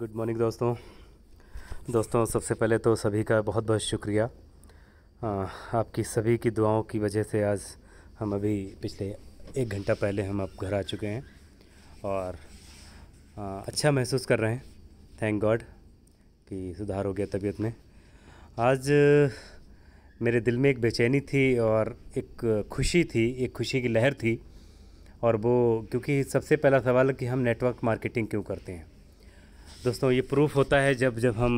good morning दोस्तों दोस्तों सबसे पहले तो सभी का बहुत बहुत शुक्रिया आ, आपकी सभी की दुआओं की वजह से आज हम अभी पिछले एक घंटा पहले हम अब घर आ चुके हैं और आ, अच्छा महसूस कर रहे हैं थैंक गॉड कि सुधार हो गया तबीयत में आज मेरे दिल में एक बेचैनी थी और एक खुशी थी एक खुशी की लहर थी और वो क्योंकि सबसे पहला सवाल कि हम नेटवर्क मार्केटिंग क्यों करते हैं दोस्तों ये प्रूफ होता है जब जब हम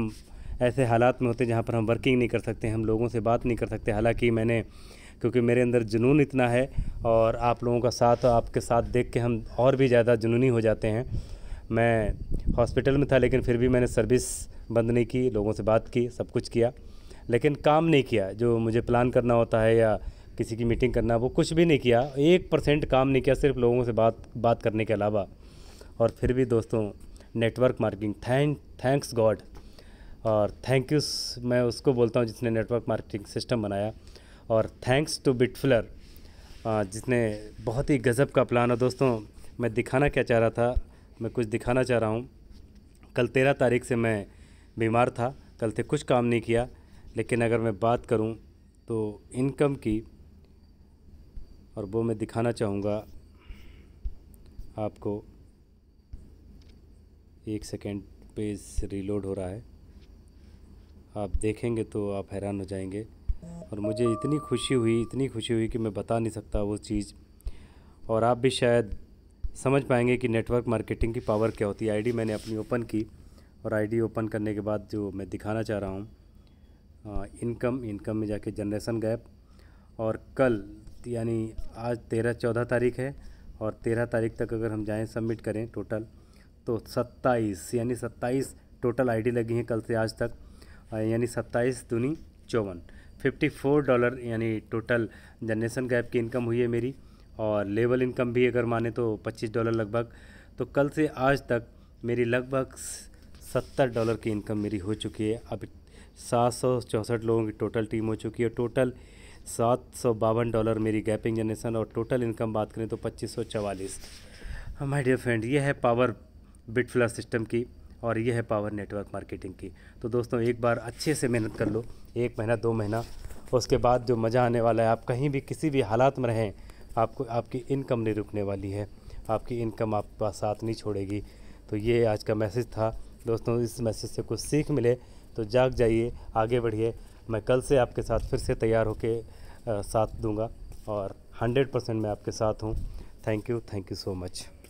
ऐसे हालात में होते हैं जहाँ पर हम वर्किंग नहीं कर सकते हम लोगों से बात नहीं कर सकते हालांकि मैंने क्योंकि मेरे अंदर जुनून इतना है और आप लोगों का साथ आपके साथ देख के हम और भी ज़्यादा जुनूनी हो जाते हैं मैं हॉस्पिटल में था लेकिन फिर भी मैंने सर्विस बंद नहीं की लोगों से बात की सब कुछ किया लेकिन काम नहीं किया जो मुझे प्लान करना होता है या किसी की मीटिंग करना वो कुछ भी नहीं किया एक परसेंट काम नहीं किया सिर्फ लोगों से बात बात करने के अलावा और फिर भी दोस्तों network marketing thank thanks God और थैंक यू मैं उसको बोलता हूँ जिसने नेटवर्क मार्केटिंग सिस्टम बनाया और थैंक्स टू बिटफिलर जिसने बहुत ही गज़ब का प्लान है दोस्तों मैं दिखाना क्या चाह रहा था मैं कुछ दिखाना चाह रहा हूँ कल तेरह तारीख से मैं बीमार था कल से कुछ काम नहीं किया लेकिन अगर मैं बात करूँ तो इनकम की और वो मैं दिखाना चाहूँगा आपको एक सेकेंड पेज रीलोड हो रहा है आप देखेंगे तो आप हैरान हो जाएंगे और मुझे इतनी खुशी हुई इतनी खुशी हुई कि मैं बता नहीं सकता वो चीज़ और आप भी शायद समझ पाएंगे कि नेटवर्क मार्केटिंग की पावर क्या होती है आईडी मैंने अपनी ओपन की और आईडी ओपन करने के बाद जो मैं दिखाना चाह रहा हूँ इनकम इनकम में जाके जनरेशन गैप और कल यानी आज तेरह चौदह तारीख है और तेरह तारीख तक अगर हम जाएँ सबमिट करें टोटल तो सत्ताईस यानी सत्ताईस टोटल आईडी लगी हैं कल से आज तक यानी सत्ताईस दूनी चौवन फिफ्टी फोर डॉलर यानी टोटल जनरेशन गैप की इनकम हुई है मेरी और लेवल इनकम भी अगर माने तो पच्चीस डॉलर लगभग तो कल से आज तक मेरी लगभग सत्तर डॉलर की इनकम मेरी हो चुकी है अब सात सौ चौंसठ लोगों की टोटल टीम हो चुकी है टोटल सात सौ बावन डॉलर मेरी गैपिंग जनरेशन और टोटल इनकम बात करें तो पच्चीस सौ चवालीस माई डियर फ्रेंड ये है पावर बिट फ्लर सिस्टम की और ये है पावर नेटवर्क मार्केटिंग की तो दोस्तों एक बार अच्छे से मेहनत कर लो एक महीना दो महीना उसके बाद जो मज़ा आने वाला है आप कहीं भी किसी भी हालात में रहें आपको आपकी इनकम नहीं रुकने वाली है आपकी इनकम आपका साथ नहीं छोड़ेगी तो ये आज का मैसेज था दोस्तों इस मैसेज से कुछ सीख मिले तो जाग जाइए आगे बढ़िए मैं कल से आपके साथ फिर से तैयार होकर साथ दूंगा और 100 परसेंट मैं आपके साथ हूँ thank you thank you so much